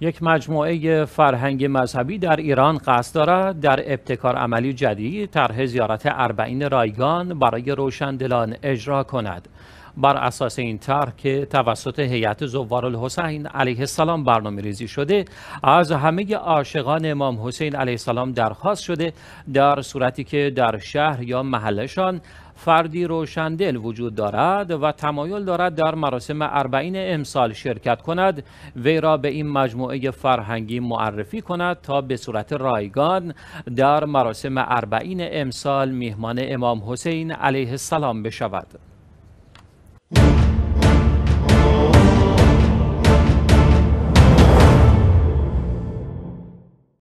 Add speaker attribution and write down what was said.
Speaker 1: یک مجموعه فرهنگ مذهبی در ایران قصد دارد در ابتکار عملی جدید طرح زیارت اربعین رایگان برای روشندلان اجرا کند بر اساس این طرح که توسط هیئت الحسین علیه السلام برنامه ریزی شده از همه عاشقان امام حسین علیه السلام درخواست شده در صورتی که در شهر یا محلشان فردی روشندل وجود دارد و تمایل دارد در مراسم اربعین امسال شرکت کند وی را به این مجموعه فرهنگی معرفی کند تا به صورت رایگان در مراسم اربعین امسال میهمان امام حسین علیه السلام بشود